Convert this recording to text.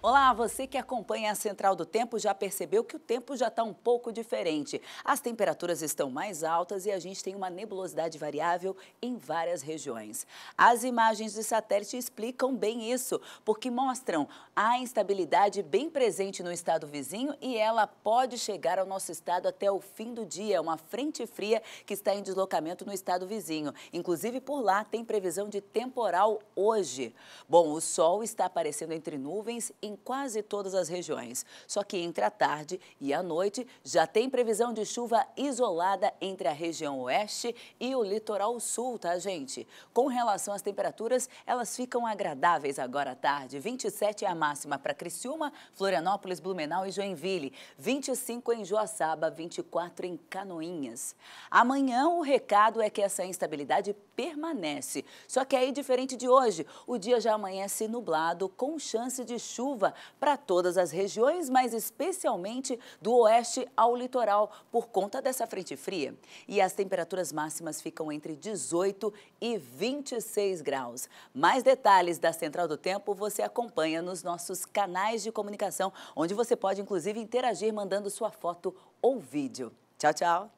Olá, você que acompanha a Central do Tempo já percebeu que o tempo já está um pouco diferente. As temperaturas estão mais altas e a gente tem uma nebulosidade variável em várias regiões. As imagens de satélite explicam bem isso, porque mostram a instabilidade bem presente no estado vizinho e ela pode chegar ao nosso estado até o fim do dia, uma frente fria que está em deslocamento no estado vizinho. Inclusive por lá tem previsão de temporal hoje. Bom, o sol está aparecendo entre nuvens e em quase todas as regiões. Só que entre a tarde e a noite já tem previsão de chuva isolada entre a região oeste e o litoral sul, tá, gente? Com relação às temperaturas, elas ficam agradáveis agora à tarde. 27 é a máxima para Criciúma, Florianópolis, Blumenau e Joinville. 25 em Joaçaba, 24 em Canoinhas. Amanhã o recado é que essa instabilidade permanece. Só que aí, diferente de hoje, o dia já amanhece nublado, com chance de chuva chuva para todas as regiões, mas especialmente do oeste ao litoral, por conta dessa frente fria. E as temperaturas máximas ficam entre 18 e 26 graus. Mais detalhes da Central do Tempo você acompanha nos nossos canais de comunicação, onde você pode inclusive interagir mandando sua foto ou vídeo. Tchau, tchau!